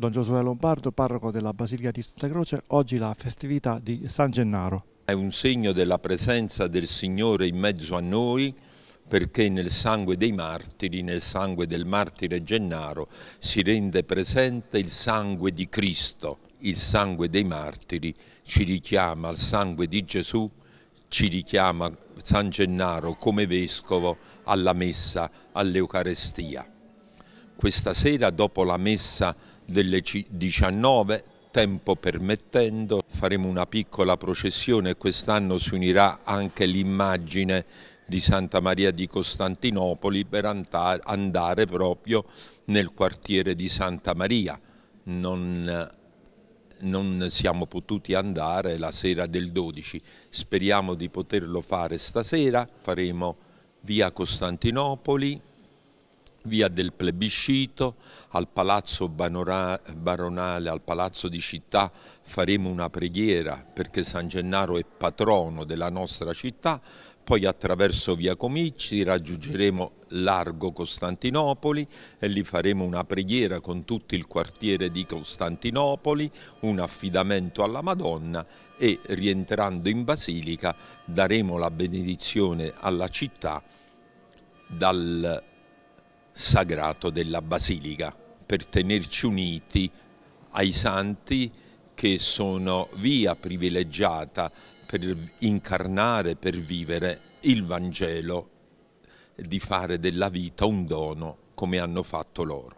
Don Giosuè Lombardo, parroco della Basilica di Santa Croce, oggi la festività di San Gennaro. È un segno della presenza del Signore in mezzo a noi perché nel sangue dei martiri, nel sangue del martire Gennaro, si rende presente il sangue di Cristo. Il sangue dei martiri ci richiama al sangue di Gesù, ci richiama San Gennaro come vescovo alla messa, all'Eucarestia questa sera dopo la messa delle 19, tempo permettendo, faremo una piccola processione e quest'anno si unirà anche l'immagine di Santa Maria di Costantinopoli per andare proprio nel quartiere di Santa Maria. Non, non siamo potuti andare la sera del 12, speriamo di poterlo fare stasera, faremo via Costantinopoli, via del plebiscito, al palazzo baronale, al palazzo di città faremo una preghiera perché San Gennaro è patrono della nostra città, poi attraverso via Comici raggiungeremo largo Costantinopoli e lì faremo una preghiera con tutto il quartiere di Costantinopoli, un affidamento alla Madonna e rientrando in Basilica daremo la benedizione alla città dal sagrato della Basilica per tenerci uniti ai santi che sono via privilegiata per incarnare, per vivere il Vangelo, di fare della vita un dono come hanno fatto loro.